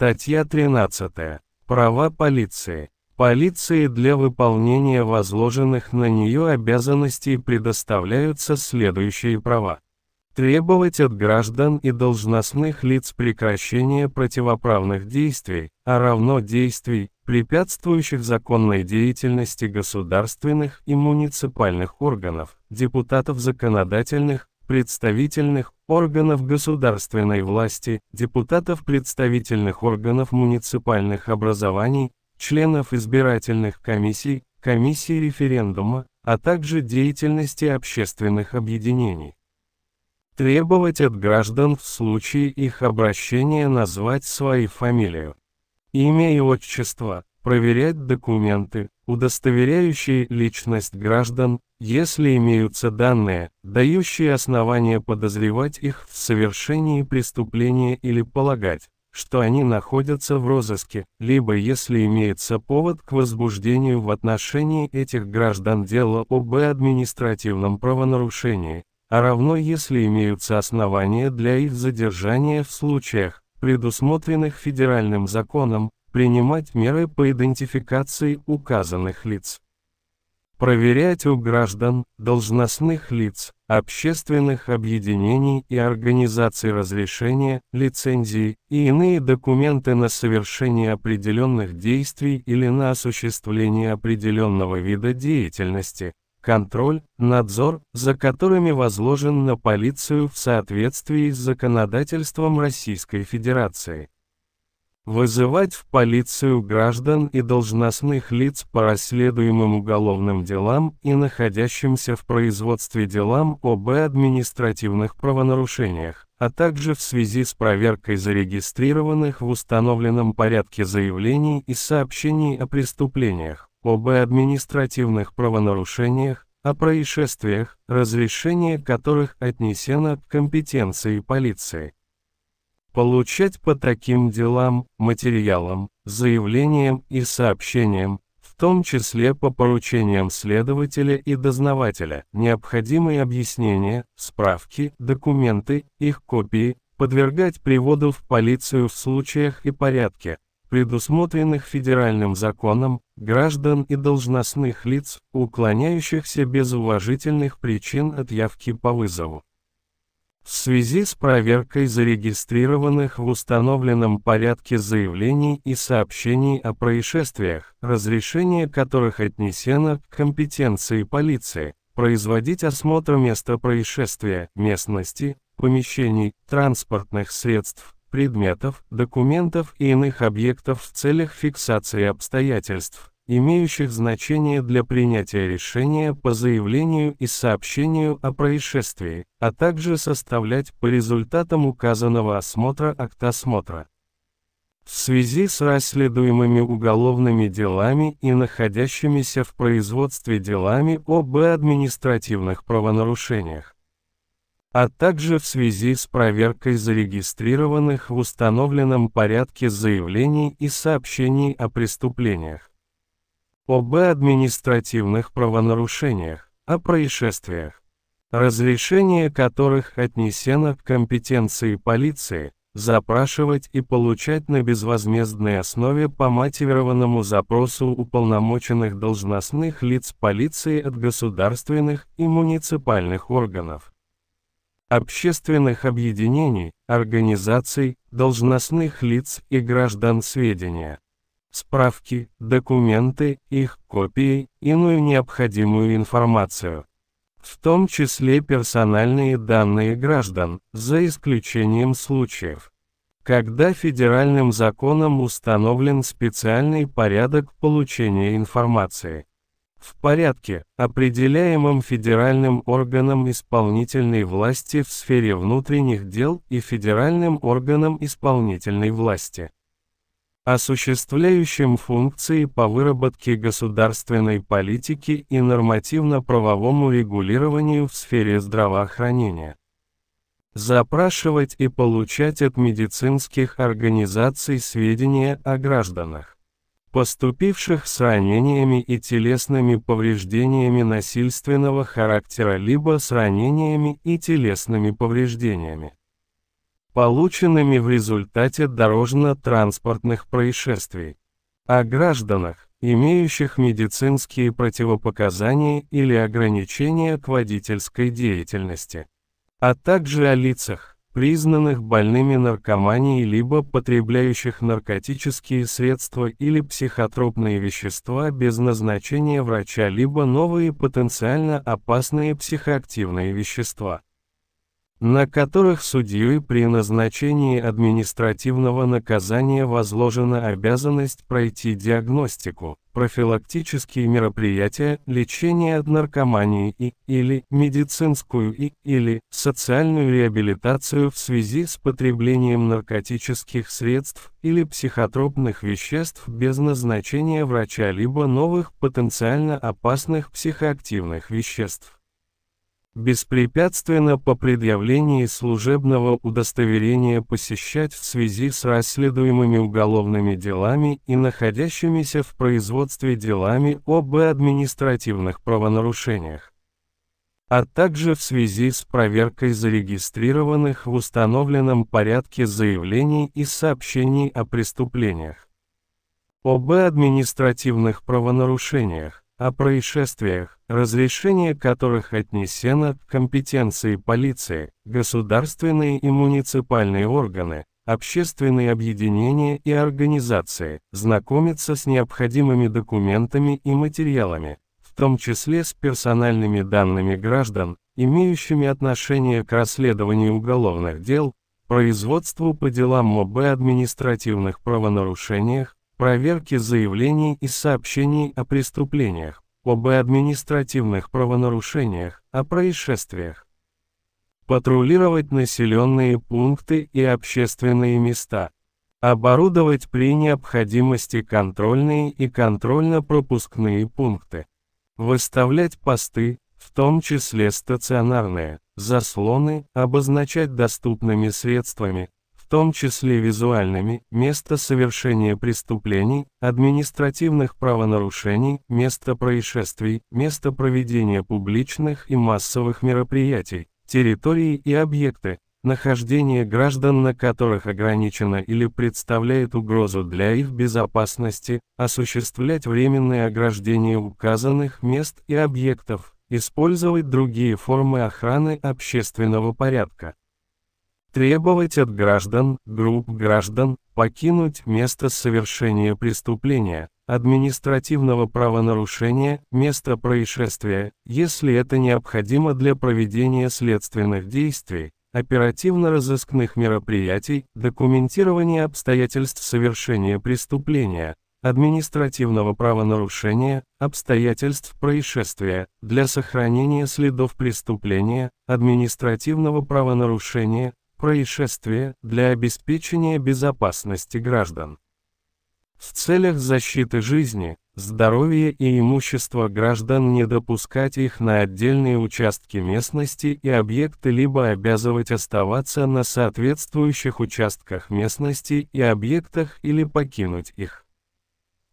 Статья 13. Права полиции. Полиции для выполнения возложенных на нее обязанностей предоставляются следующие права. Требовать от граждан и должностных лиц прекращения противоправных действий, а равно действий, препятствующих законной деятельности государственных и муниципальных органов, депутатов законодательных представительных органов государственной власти, депутатов представительных органов муниципальных образований, членов избирательных комиссий, комиссий референдума, а также деятельности общественных объединений. Требовать от граждан в случае их обращения назвать свои фамилию, имя и отчество, проверять документы, удостоверяющие личность граждан, если имеются данные, дающие основания подозревать их в совершении преступления или полагать, что они находятся в розыске, либо если имеется повод к возбуждению в отношении этих граждан дела об административном правонарушении, а равно если имеются основания для их задержания в случаях, предусмотренных федеральным законом, принимать меры по идентификации указанных лиц. Проверять у граждан, должностных лиц, общественных объединений и организаций разрешения, лицензии и иные документы на совершение определенных действий или на осуществление определенного вида деятельности, контроль, надзор, за которыми возложен на полицию в соответствии с законодательством Российской Федерации вызывать в полицию граждан и должностных лиц по расследуемым уголовным делам и находящимся в производстве делам об административных правонарушениях, а также в связи с проверкой зарегистрированных в установленном порядке заявлений и сообщений о преступлениях, об административных правонарушениях, о происшествиях, разрешение которых отнесено к компетенции полиции получать по таким делам, материалам, заявлениям и сообщениям, в том числе по поручениям следователя и дознавателя, необходимые объяснения, справки, документы, их копии, подвергать приводу в полицию в случаях и порядке, предусмотренных федеральным законом, граждан и должностных лиц, уклоняющихся без уважительных причин от явки по вызову в связи с проверкой зарегистрированных в установленном порядке заявлений и сообщений о происшествиях, разрешение которых отнесено к компетенции полиции, производить осмотр места происшествия, местности, помещений, транспортных средств, предметов, документов и иных объектов в целях фиксации обстоятельств, имеющих значение для принятия решения по заявлению и сообщению о происшествии, а также составлять по результатам указанного осмотра акт осмотра. В связи с расследуемыми уголовными делами и находящимися в производстве делами об административных правонарушениях, а также в связи с проверкой зарегистрированных в установленном порядке заявлений и сообщений о преступлениях об административных правонарушениях, о происшествиях, разрешение которых отнесено к компетенции полиции, запрашивать и получать на безвозмездной основе по мотивированному запросу уполномоченных должностных лиц полиции от государственных и муниципальных органов, общественных объединений, организаций, должностных лиц и граждан сведения справки, документы, их копии, иную необходимую информацию в том числе персональные данные граждан, за исключением случаев, когда федеральным законом установлен специальный порядок получения информации. В порядке, определяемом федеральным органом исполнительной власти в сфере внутренних дел и федеральным органом исполнительной власти осуществляющим функции по выработке государственной политики и нормативно-правовому регулированию в сфере здравоохранения. Запрашивать и получать от медицинских организаций сведения о гражданах, поступивших с ранениями и телесными повреждениями насильственного характера либо с ранениями и телесными повреждениями полученными в результате дорожно-транспортных происшествий, о гражданах, имеющих медицинские противопоказания или ограничения к водительской деятельности, а также о лицах, признанных больными наркоманией либо потребляющих наркотические средства или психотропные вещества без назначения врача либо новые потенциально опасные психоактивные вещества на которых судьей при назначении административного наказания возложена обязанность пройти диагностику, профилактические мероприятия, лечение от наркомании и или медицинскую и или социальную реабилитацию в связи с потреблением наркотических средств или психотропных веществ без назначения врача либо новых потенциально опасных психоактивных веществ беспрепятственно по предъявлении служебного удостоверения посещать в связи с расследуемыми уголовными делами и находящимися в производстве делами об административных правонарушениях, а также в связи с проверкой зарегистрированных в установленном порядке заявлений и сообщений о преступлениях, об административных правонарушениях, о происшествиях, разрешение которых отнесено к компетенции полиции, государственные и муниципальные органы, общественные объединения и организации, знакомиться с необходимыми документами и материалами, в том числе с персональными данными граждан, имеющими отношение к расследованию уголовных дел, производству по делам об административных правонарушениях, проверки заявлений и сообщений о преступлениях, об административных правонарушениях, о происшествиях. Патрулировать населенные пункты и общественные места. Оборудовать при необходимости контрольные и контрольно-пропускные пункты. Выставлять посты, в том числе стационарные, заслоны, обозначать доступными средствами, том числе визуальными, место совершения преступлений, административных правонарушений, место происшествий, место проведения публичных и массовых мероприятий, территории и объекты, нахождение граждан, на которых ограничено или представляет угрозу для их безопасности, осуществлять временное ограждение указанных мест и объектов, использовать другие формы охраны общественного порядка требовать от граждан, групп граждан, покинуть место совершения преступления, административного правонарушения, место происшествия, если это необходимо для проведения следственных действий, оперативно-розыскных мероприятий, документирования обстоятельств совершения преступления, административного правонарушения, обстоятельств происшествия, для сохранения следов преступления, административного правонарушения, происшествия для обеспечения безопасности граждан. В целях защиты жизни, здоровья и имущества граждан не допускать их на отдельные участки местности и объекты либо обязывать оставаться на соответствующих участках местности и объектах или покинуть их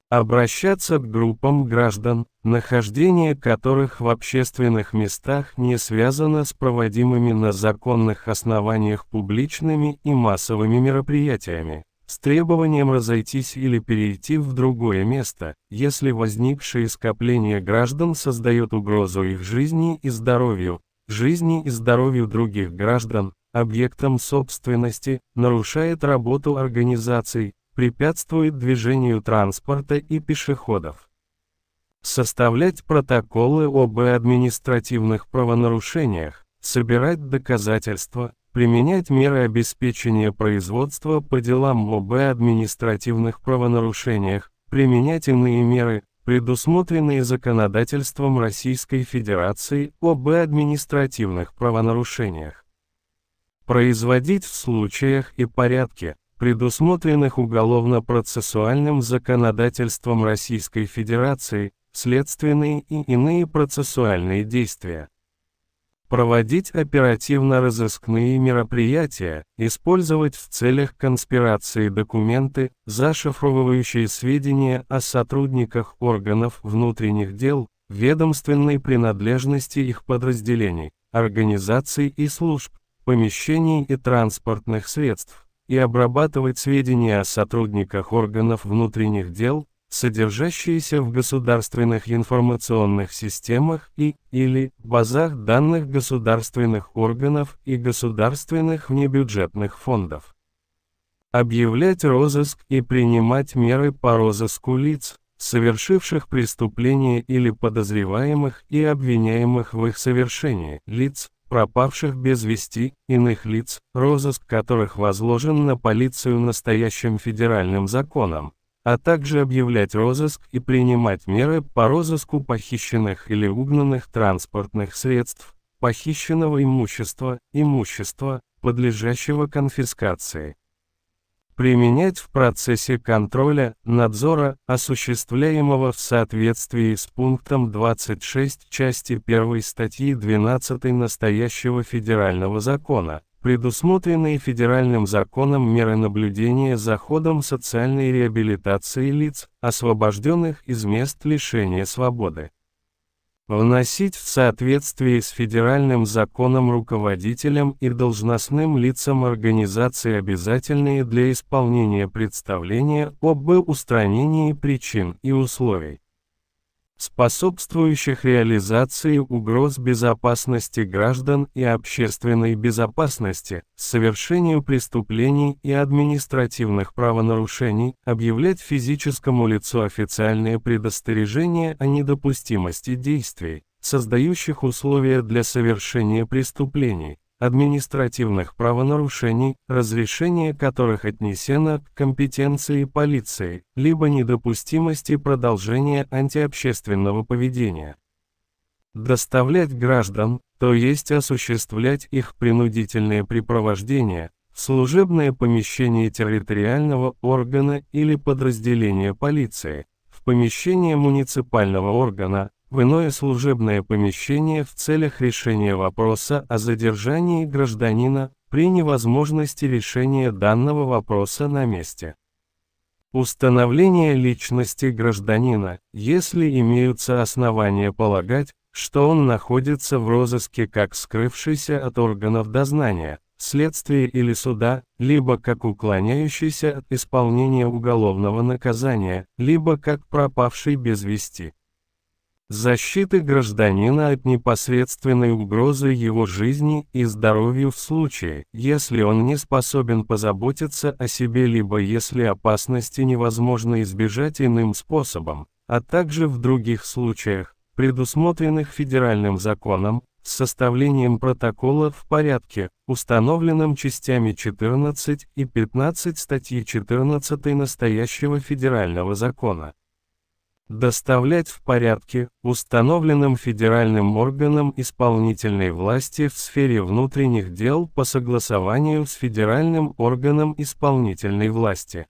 обращаться к группам граждан, нахождение которых в общественных местах не связано с проводимыми на законных основаниях публичными и массовыми мероприятиями, с требованием разойтись или перейти в другое место, если возникшее скопление граждан создает угрозу их жизни и здоровью, жизни и здоровью других граждан, объектом собственности, нарушает работу организаций, препятствует движению транспорта и пешеходов. Составлять протоколы об административных правонарушениях, собирать доказательства, применять меры обеспечения производства по делам об административных правонарушениях, применять иные меры, предусмотренные законодательством Российской Федерации об административных правонарушениях. Производить в случаях и порядке, предусмотренных уголовно-процессуальным законодательством Российской Федерации, следственные и иные процессуальные действия. Проводить оперативно-розыскные мероприятия, использовать в целях конспирации документы, зашифровывающие сведения о сотрудниках органов внутренних дел, ведомственной принадлежности их подразделений, организаций и служб, помещений и транспортных средств и обрабатывать сведения о сотрудниках органов внутренних дел, содержащиеся в государственных информационных системах и или базах данных государственных органов и государственных внебюджетных фондов. Объявлять розыск и принимать меры по розыску лиц, совершивших преступление или подозреваемых и обвиняемых в их совершении, лиц, пропавших без вести, иных лиц, розыск которых возложен на полицию настоящим федеральным законом, а также объявлять розыск и принимать меры по розыску похищенных или угнанных транспортных средств, похищенного имущества, имущества, подлежащего конфискации применять в процессе контроля, надзора, осуществляемого в соответствии с пунктом 26 части 1 статьи 12 настоящего федерального закона, предусмотренные федеральным законом меры наблюдения за ходом социальной реабилитации лиц, освобожденных из мест лишения свободы вносить в соответствии с федеральным законом руководителям и должностным лицам организации обязательные для исполнения представления об устранении причин и условий, способствующих реализации угроз безопасности граждан и общественной безопасности, совершению преступлений и административных правонарушений, объявлять физическому лицу официальное предостережение о недопустимости действий, создающих условия для совершения преступлений, административных правонарушений, разрешение которых отнесено к компетенции полиции, либо недопустимости продолжения антиобщественного поведения. Доставлять граждан, то есть осуществлять их принудительное препровождение, в служебное помещение территориального органа или подразделения полиции, в помещение муниципального органа, в иное служебное помещение в целях решения вопроса о задержании гражданина при невозможности решения данного вопроса на месте. Установление личности гражданина, если имеются основания полагать, что он находится в розыске как скрывшийся от органов дознания, следствия или суда, либо как уклоняющийся от исполнения уголовного наказания, либо как пропавший без вести защиты гражданина от непосредственной угрозы его жизни и здоровью в случае, если он не способен позаботиться о себе либо если опасности невозможно избежать иным способом, а также в других случаях, предусмотренных федеральным законом, с составлением протокола в порядке, установленном частями 14 и 15 статьи 14 настоящего федерального закона доставлять в порядке, установленным федеральным органам исполнительной власти в сфере внутренних дел по согласованию с федеральным органом исполнительной власти,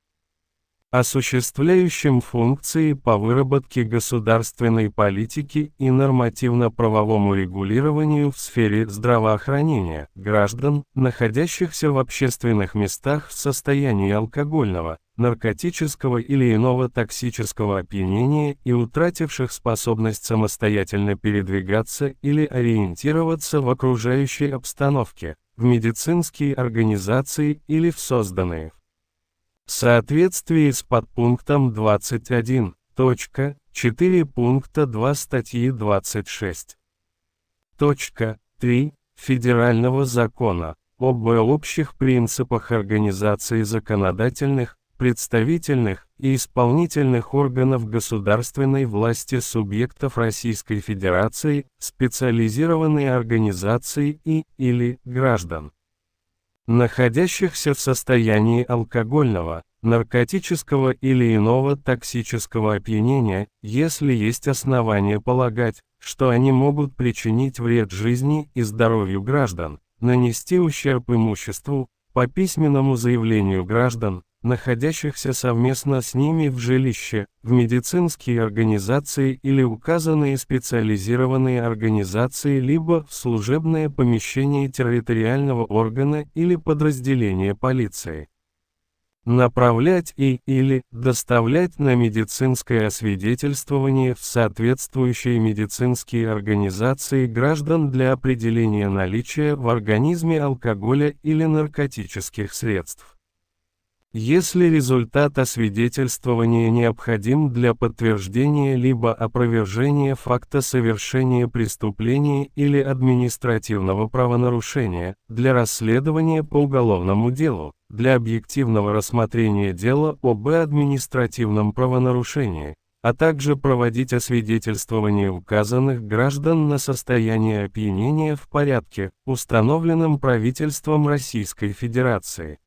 осуществляющим функции по выработке государственной политики и нормативно-правовому регулированию в сфере здравоохранения граждан, находящихся в общественных местах в состоянии алкогольного, наркотического или иного токсического опьянения и утративших способность самостоятельно передвигаться или ориентироваться в окружающей обстановке, в медицинские организации или в созданные. В соответствии с подпунктом 21.4 пункта 2 статьи 26.3 Федерального закона об общих принципах организации законодательных, представительных и исполнительных органов государственной власти субъектов Российской Федерации, специализированной организации и или граждан, находящихся в состоянии алкогольного, наркотического или иного токсического опьянения, если есть основания полагать, что они могут причинить вред жизни и здоровью граждан, нанести ущерб имуществу, по письменному заявлению граждан, находящихся совместно с ними в жилище, в медицинские организации или указанные специализированные организации либо в служебное помещение территориального органа или подразделения полиции. Направлять и или доставлять на медицинское освидетельствование в соответствующие медицинские организации граждан для определения наличия в организме алкоголя или наркотических средств если результат освидетельствования необходим для подтверждения либо опровержения факта совершения преступления или административного правонарушения, для расследования по уголовному делу, для объективного рассмотрения дела об административном правонарушении, а также проводить освидетельствование указанных граждан на состояние опьянения в порядке, установленном правительством Российской Федерации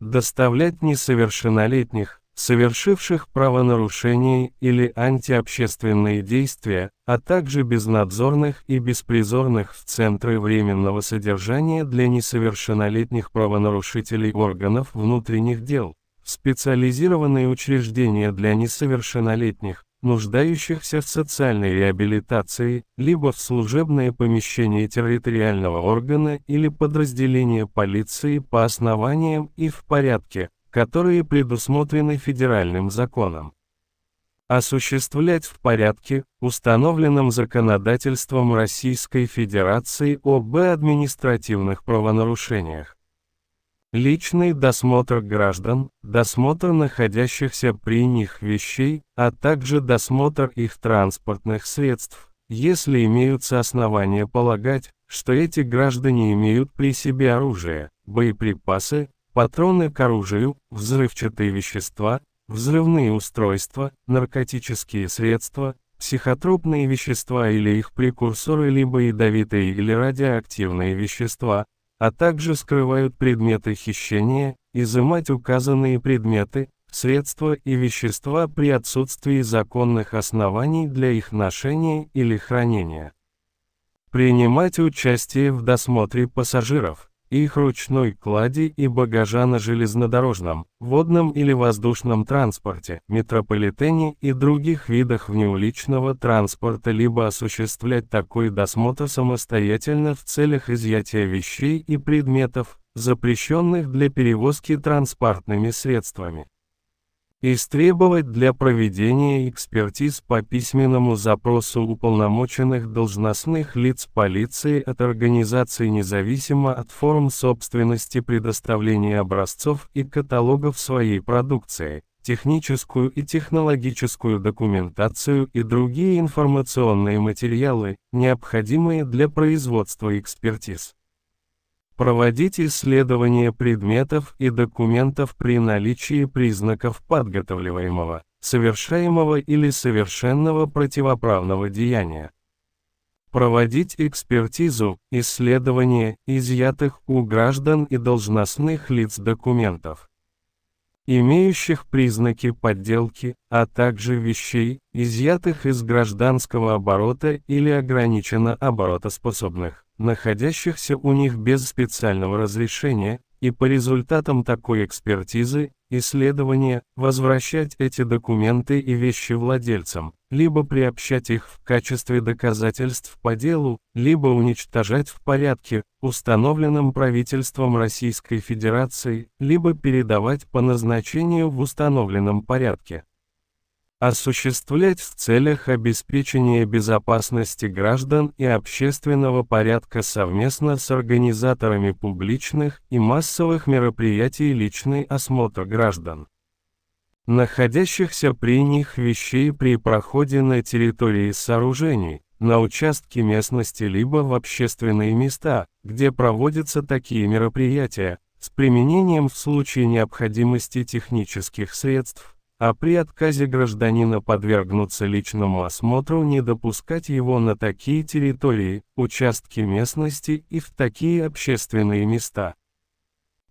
доставлять несовершеннолетних, совершивших правонарушения или антиобщественные действия, а также безнадзорных и беспризорных в центры временного содержания для несовершеннолетних правонарушителей органов внутренних дел, специализированные учреждения для несовершеннолетних, нуждающихся в социальной реабилитации, либо в служебное помещение территориального органа или подразделения полиции по основаниям и в порядке, которые предусмотрены федеральным законом. Осуществлять в порядке, установленном законодательством Российской Федерации об административных правонарушениях. Личный досмотр граждан, досмотр находящихся при них вещей, а также досмотр их транспортных средств, если имеются основания полагать, что эти граждане имеют при себе оружие, боеприпасы, патроны к оружию, взрывчатые вещества, взрывные устройства, наркотические средства, психотропные вещества или их прекурсоры либо ядовитые или радиоактивные вещества, а также скрывают предметы хищения, изымать указанные предметы, средства и вещества при отсутствии законных оснований для их ношения или хранения. Принимать участие в досмотре пассажиров их ручной клади и багажа на железнодорожном, водном или воздушном транспорте, метрополитене и других видах внеуличного транспорта либо осуществлять такой досмотр самостоятельно в целях изъятия вещей и предметов, запрещенных для перевозки транспортными средствами истребовать для проведения экспертиз по письменному запросу уполномоченных должностных лиц полиции от организации независимо от форм собственности предоставления образцов и каталогов своей продукции, техническую и технологическую документацию и другие информационные материалы, необходимые для производства экспертиз. Проводить исследование предметов и документов при наличии признаков подготавливаемого, совершаемого или совершенного противоправного деяния. Проводить экспертизу, исследование изъятых у граждан и должностных лиц документов имеющих признаки подделки, а также вещей, изъятых из гражданского оборота или ограниченно оборотоспособных находящихся у них без специального разрешения, и по результатам такой экспертизы, исследования, возвращать эти документы и вещи владельцам, либо приобщать их в качестве доказательств по делу, либо уничтожать в порядке, установленном правительством Российской Федерации, либо передавать по назначению в установленном порядке осуществлять в целях обеспечения безопасности граждан и общественного порядка совместно с организаторами публичных и массовых мероприятий личный осмотр граждан, находящихся при них вещей при проходе на территории сооружений, на участке местности либо в общественные места, где проводятся такие мероприятия, с применением в случае необходимости технических средств, а при отказе гражданина подвергнуться личному осмотру не допускать его на такие территории, участки местности и в такие общественные места.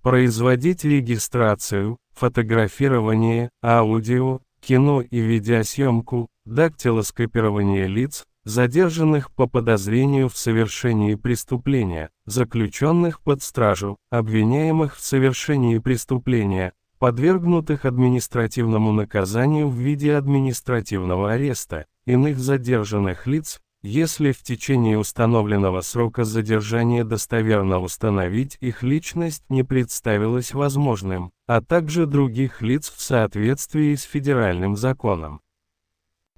Производить регистрацию, фотографирование, аудио, кино и видеосъемку, дактилоскопирование лиц, задержанных по подозрению в совершении преступления, заключенных под стражу, обвиняемых в совершении преступления, подвергнутых административному наказанию в виде административного ареста, иных задержанных лиц, если в течение установленного срока задержания достоверно установить их личность не представилось возможным, а также других лиц в соответствии с федеральным законом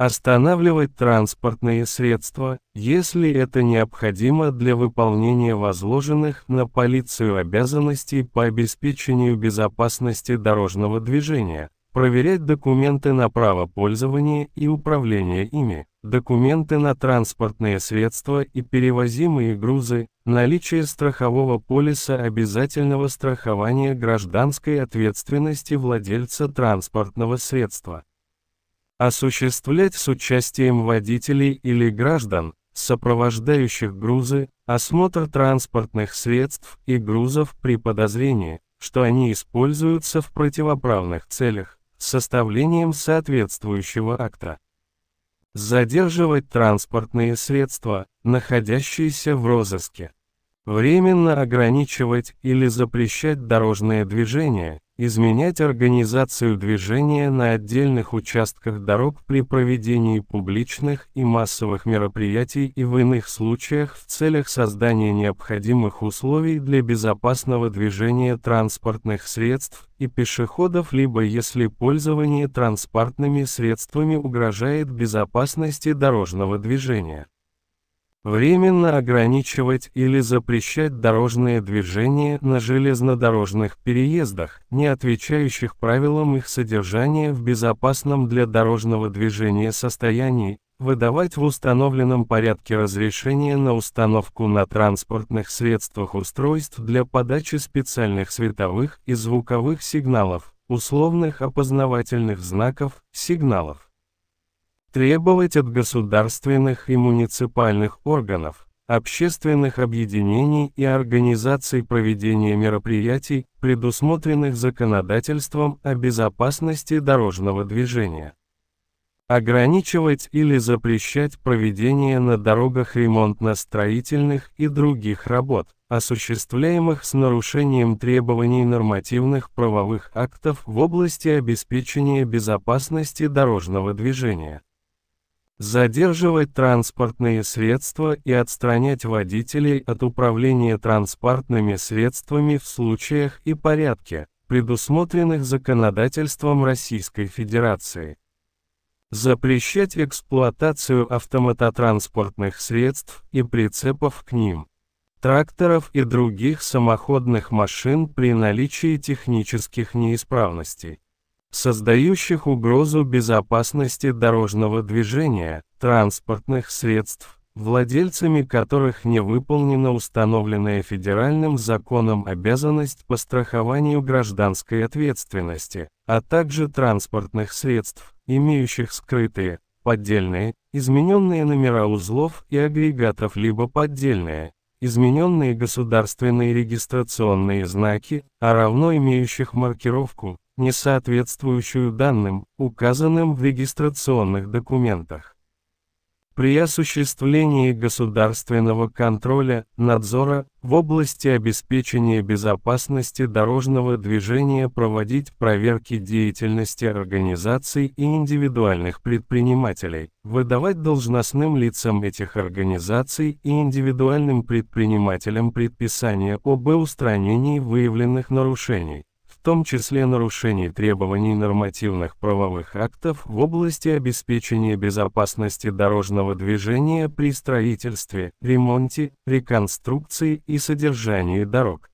останавливать транспортные средства, если это необходимо для выполнения возложенных на полицию обязанностей по обеспечению безопасности дорожного движения, проверять документы на право пользования и управления ими, документы на транспортные средства и перевозимые грузы, наличие страхового полиса обязательного страхования гражданской ответственности владельца транспортного средства, осуществлять с участием водителей или граждан, сопровождающих грузы, осмотр транспортных средств и грузов при подозрении, что они используются в противоправных целях, составлением соответствующего акта. Задерживать транспортные средства, находящиеся в розыске. Временно ограничивать или запрещать дорожное движение, изменять организацию движения на отдельных участках дорог при проведении публичных и массовых мероприятий и в иных случаях в целях создания необходимых условий для безопасного движения транспортных средств и пешеходов либо если пользование транспортными средствами угрожает безопасности дорожного движения временно ограничивать или запрещать дорожные движения на железнодорожных переездах, не отвечающих правилам их содержания в безопасном для дорожного движения состоянии, выдавать в установленном порядке разрешение на установку на транспортных средствах устройств для подачи специальных световых и звуковых сигналов, условных опознавательных знаков, сигналов требовать от государственных и муниципальных органов, общественных объединений и организаций проведения мероприятий, предусмотренных законодательством о безопасности дорожного движения. Ограничивать или запрещать проведение на дорогах ремонтно-строительных и других работ, осуществляемых с нарушением требований нормативных правовых актов в области обеспечения безопасности дорожного движения задерживать транспортные средства и отстранять водителей от управления транспортными средствами в случаях и порядке, предусмотренных законодательством Российской Федерации. Запрещать эксплуатацию автомототранспортных средств и прицепов к ним, тракторов и других самоходных машин при наличии технических неисправностей создающих угрозу безопасности дорожного движения, транспортных средств, владельцами которых не выполнена установленная федеральным законом обязанность по страхованию гражданской ответственности, а также транспортных средств, имеющих скрытые, поддельные, измененные номера узлов и агрегатов либо поддельные, измененные государственные регистрационные знаки, а равно имеющих маркировку, не соответствующую данным, указанным в регистрационных документах. При осуществлении государственного контроля, надзора, в области обеспечения безопасности дорожного движения проводить проверки деятельности организаций и индивидуальных предпринимателей, выдавать должностным лицам этих организаций и индивидуальным предпринимателям предписания об устранении выявленных нарушений, том числе нарушений требований нормативных правовых актов в области обеспечения безопасности дорожного движения при строительстве, ремонте, реконструкции и содержании дорог.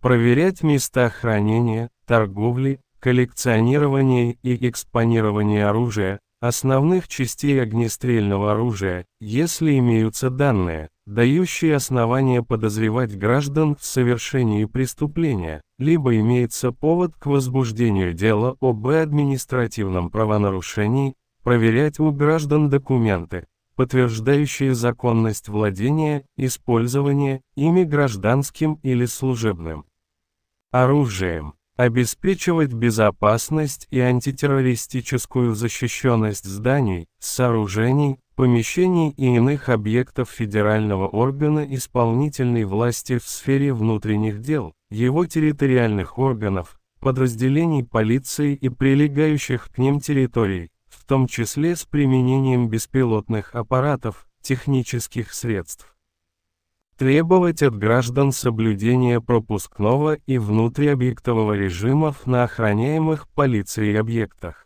Проверять места хранения, торговли, коллекционирования и экспонирования оружия, основных частей огнестрельного оружия, если имеются данные, дающие основания подозревать граждан в совершении преступления, либо имеется повод к возбуждению дела об административном правонарушении, проверять у граждан документы, подтверждающие законность владения, использования ими гражданским или служебным оружием, обеспечивать безопасность и антитеррористическую защищенность зданий, сооружений, помещений и иных объектов федерального органа исполнительной власти в сфере внутренних дел, его территориальных органов, подразделений полиции и прилегающих к ним территорий, в том числе с применением беспилотных аппаратов, технических средств. Требовать от граждан соблюдения пропускного и внутриобъектового режимов на охраняемых полицией объектах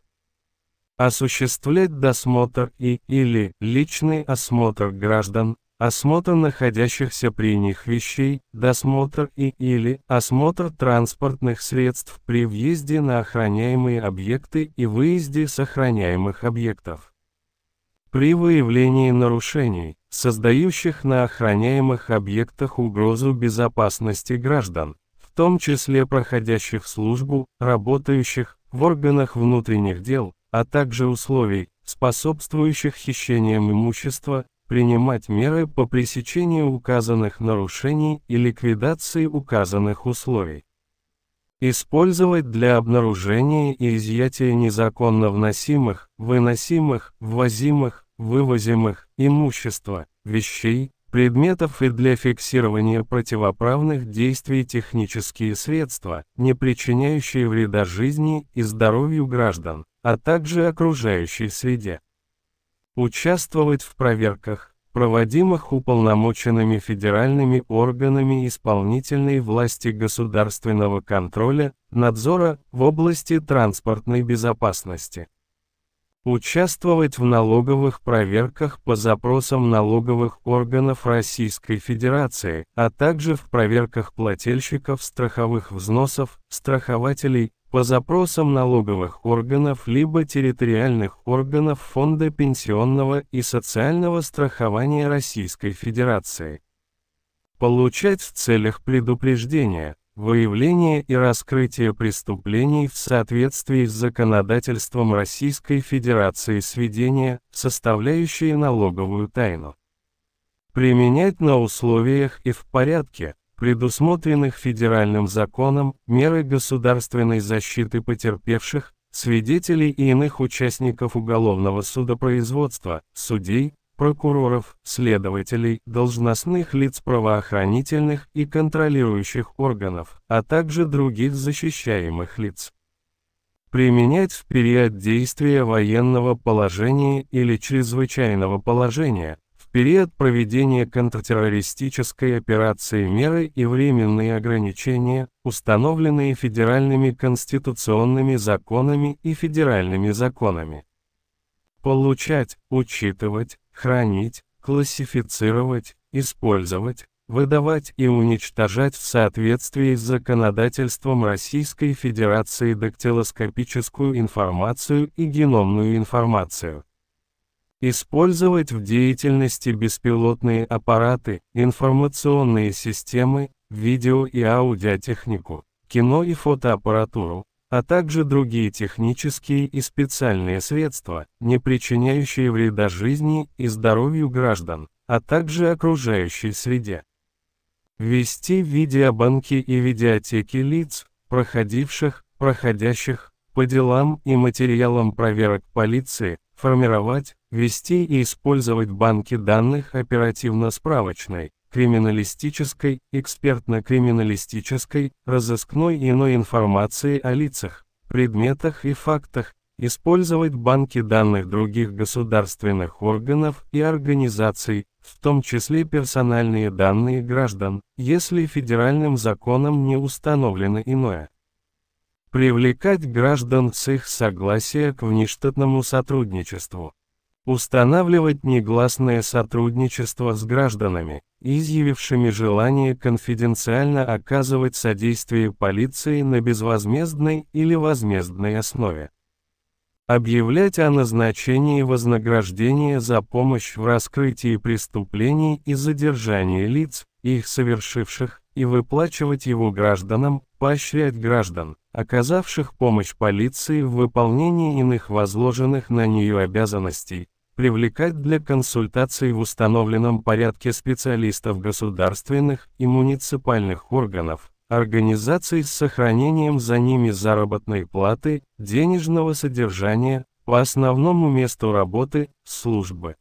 осуществлять досмотр и или личный осмотр граждан, осмотр находящихся при них вещей, досмотр и или осмотр транспортных средств при въезде на охраняемые объекты и выезде с охраняемых объектов. При выявлении нарушений, создающих на охраняемых объектах угрозу безопасности граждан, в том числе проходящих службу, работающих в органах внутренних дел, а также условий, способствующих хищениям имущества, принимать меры по пресечению указанных нарушений и ликвидации указанных условий. Использовать для обнаружения и изъятия незаконно вносимых, выносимых, ввозимых, вывозимых, имущества, вещей, предметов и для фиксирования противоправных действий технические средства, не причиняющие вреда жизни и здоровью граждан, а также окружающей среде. Участвовать в проверках, проводимых уполномоченными федеральными органами исполнительной власти государственного контроля, надзора в области транспортной безопасности. Участвовать в налоговых проверках по запросам налоговых органов Российской Федерации, а также в проверках плательщиков страховых взносов, страхователей, по запросам налоговых органов либо территориальных органов Фонда пенсионного и социального страхования Российской Федерации. Получать в целях предупреждения, выявления и раскрытия преступлений в соответствии с законодательством Российской Федерации сведения, составляющие налоговую тайну. Применять на условиях и в порядке, предусмотренных федеральным законом, меры государственной защиты потерпевших, свидетелей и иных участников уголовного судопроизводства, судей, прокуроров, следователей, должностных лиц правоохранительных и контролирующих органов, а также других защищаемых лиц. Применять в период действия военного положения или чрезвычайного положения, в период проведения контртеррористической операции меры и временные ограничения, установленные федеральными конституционными законами и федеральными законами. Получать, учитывать, хранить, классифицировать, использовать, выдавать и уничтожать в соответствии с законодательством Российской Федерации дактилоскопическую информацию и геномную информацию. Использовать в деятельности беспилотные аппараты, информационные системы, видео и аудиотехнику, кино и фотоаппаратуру, а также другие технические и специальные средства, не причиняющие вреда жизни и здоровью граждан, а также окружающей среде. Вести видеобанки и видеотеки лиц, проходивших, проходящих, по делам и материалам проверок полиции, формировать, вести и использовать банки данных оперативно-справочной, криминалистической, экспертно-криминалистической, разыскной и иной информации о лицах, предметах и фактах, использовать банки данных других государственных органов и организаций, в том числе персональные данные граждан, если федеральным законом не установлено иное. Привлекать граждан с их согласия к внештатному сотрудничеству. Устанавливать негласное сотрудничество с гражданами, изъявившими желание конфиденциально оказывать содействие полиции на безвозмездной или возмездной основе. Объявлять о назначении вознаграждения за помощь в раскрытии преступлений и задержании лиц, их совершивших, и выплачивать его гражданам, поощрять граждан, оказавших помощь полиции в выполнении иных возложенных на нее обязанностей, привлекать для консультаций в установленном порядке специалистов государственных и муниципальных органов, организаций с сохранением за ними заработной платы, денежного содержания, по основному месту работы, службы.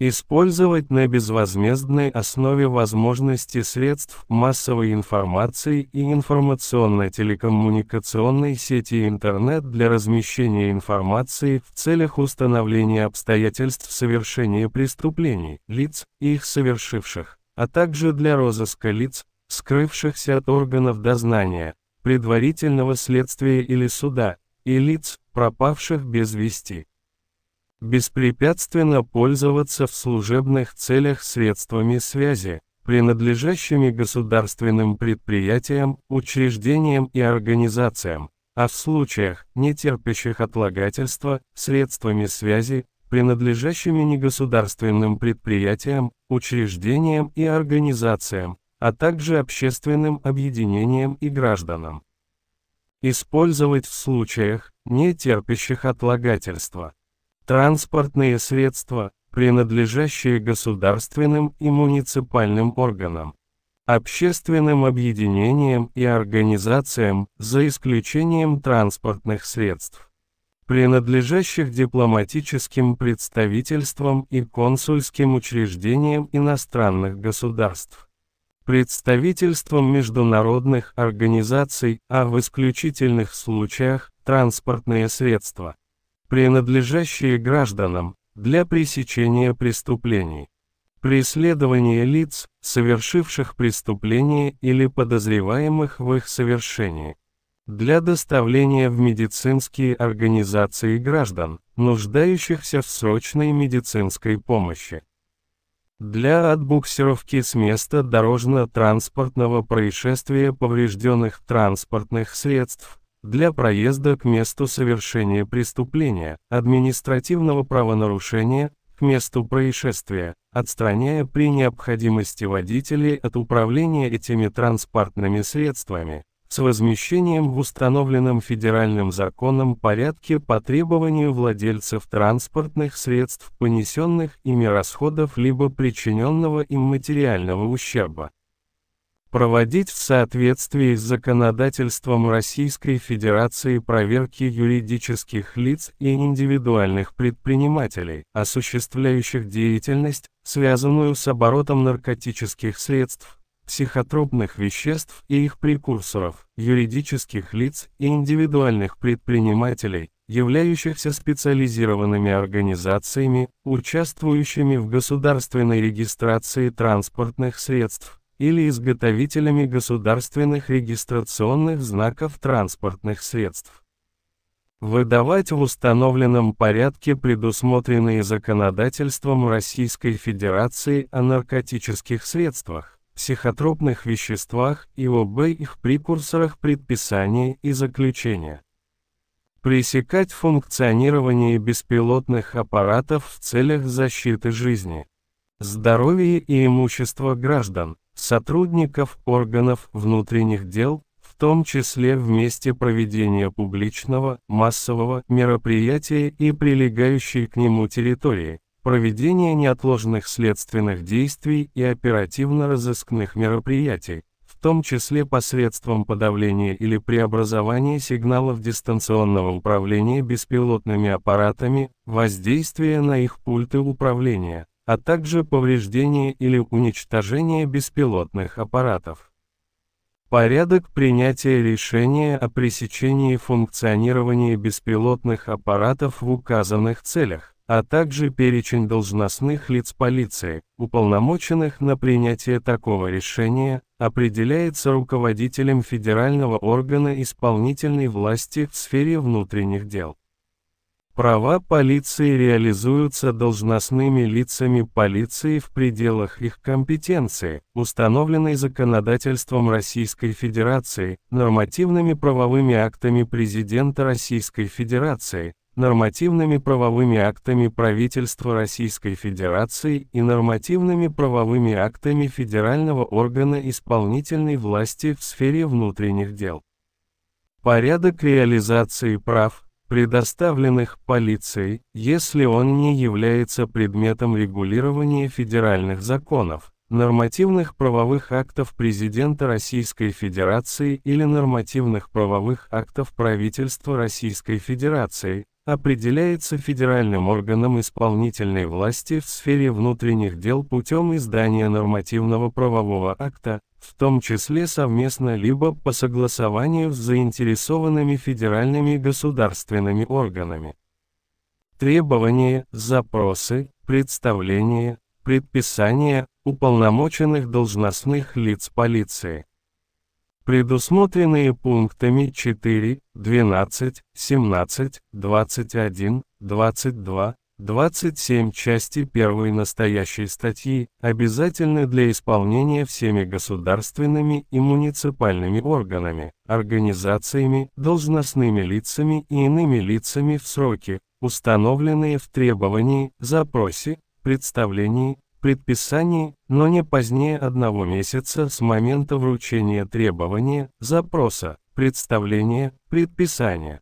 Использовать на безвозмездной основе возможности средств массовой информации и информационно-телекоммуникационной сети интернет для размещения информации в целях установления обстоятельств совершения преступлений, лиц, их совершивших, а также для розыска лиц, скрывшихся от органов дознания, предварительного следствия или суда, и лиц, пропавших без вести беспрепятственно пользоваться в служебных целях средствами связи, принадлежащими государственным предприятиям, учреждениям и организациям, а в случаях, не терпящих отлагательства, средствами связи, принадлежащими негосударственным предприятиям, учреждениям и организациям, а также общественным объединениям и гражданам. Использовать в случаях, не терпящих отлагательства транспортные средства, принадлежащие государственным и муниципальным органам, общественным объединениям и организациям, за исключением транспортных средств, принадлежащих дипломатическим представительствам и консульским учреждениям иностранных государств представительством международных организаций, а в исключительных случаях транспортные средства, принадлежащие гражданам, для пресечения преступлений. Преследование лиц, совершивших преступление или подозреваемых в их совершении. Для доставления в медицинские организации граждан, нуждающихся в срочной медицинской помощи. Для отбуксировки с места дорожно-транспортного происшествия поврежденных транспортных средств, для проезда к месту совершения преступления, административного правонарушения, к месту происшествия, отстраняя при необходимости водителей от управления этими транспортными средствами, с возмещением в установленном федеральным законом порядке по требованию владельцев транспортных средств понесенных ими расходов либо причиненного им материального ущерба проводить в соответствии с законодательством Российской Федерации проверки юридических лиц и индивидуальных предпринимателей, осуществляющих деятельность, связанную с оборотом наркотических средств, психотропных веществ и их прекурсоров, юридических лиц и индивидуальных предпринимателей, являющихся специализированными организациями, участвующими в государственной регистрации транспортных средств, или изготовителями государственных регистрационных знаков транспортных средств. Выдавать в установленном порядке предусмотренные законодательством Российской Федерации о наркотических средствах, психотропных веществах и об их прекурсорах предписания и заключения пресекать функционирование беспилотных аппаратов в целях защиты жизни, здоровья и имущества граждан, сотрудников органов внутренних дел, в том числе в месте проведения публичного, массового мероприятия и прилегающей к нему территории, проведение неотложных следственных действий и оперативно-розыскных мероприятий, в том числе посредством подавления или преобразования сигналов дистанционного управления беспилотными аппаратами, воздействия на их пульты управления, а также повреждение или уничтожение беспилотных аппаратов. Порядок принятия решения о пресечении функционирования беспилотных аппаратов в указанных целях, а также перечень должностных лиц полиции, уполномоченных на принятие такого решения, определяется руководителем федерального органа исполнительной власти в сфере внутренних дел. Права полиции реализуются должностными лицами полиции в пределах их компетенции, установленной законодательством Российской Федерации, нормативными правовыми актами президента Российской Федерации, нормативными правовыми актами правительства Российской Федерации и нормативными правовыми актами федерального органа исполнительной власти в сфере внутренних дел. Порядок реализации прав предоставленных полицией, если он не является предметом регулирования федеральных законов, нормативных правовых актов президента Российской Федерации или нормативных правовых актов правительства Российской Федерации, определяется федеральным органом исполнительной власти в сфере внутренних дел путем издания нормативного правового акта, в том числе совместно либо по согласованию с заинтересованными федеральными государственными органами. Требования, запросы, представления, предписания уполномоченных должностных лиц полиции. Предусмотренные пунктами 4, 12, 17, 21, 22, 27 части первой настоящей статьи обязательны для исполнения всеми государственными и муниципальными органами, организациями, должностными лицами и иными лицами в сроки, установленные в требовании, запросе, представлении, предписании, но не позднее одного месяца с момента вручения требования, запроса, представления, предписания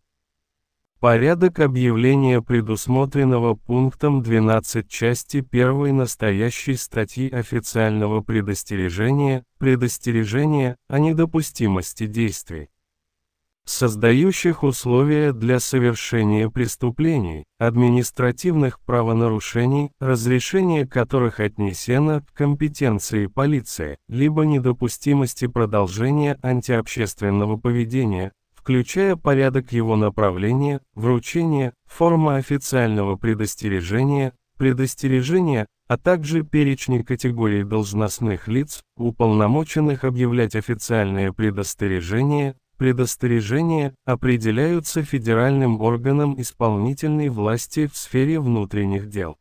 Порядок объявления предусмотренного пунктом 12 части 1 настоящей статьи официального предостережения, предостережения о недопустимости действий, создающих условия для совершения преступлений, административных правонарушений, разрешение которых отнесено к компетенции полиции, либо недопустимости продолжения антиобщественного поведения, включая порядок его направления, вручения, форма официального предостережения, предостережения, а также перечни категорий должностных лиц, уполномоченных объявлять официальное предостережение, предостережения определяются федеральным органом исполнительной власти в сфере внутренних дел.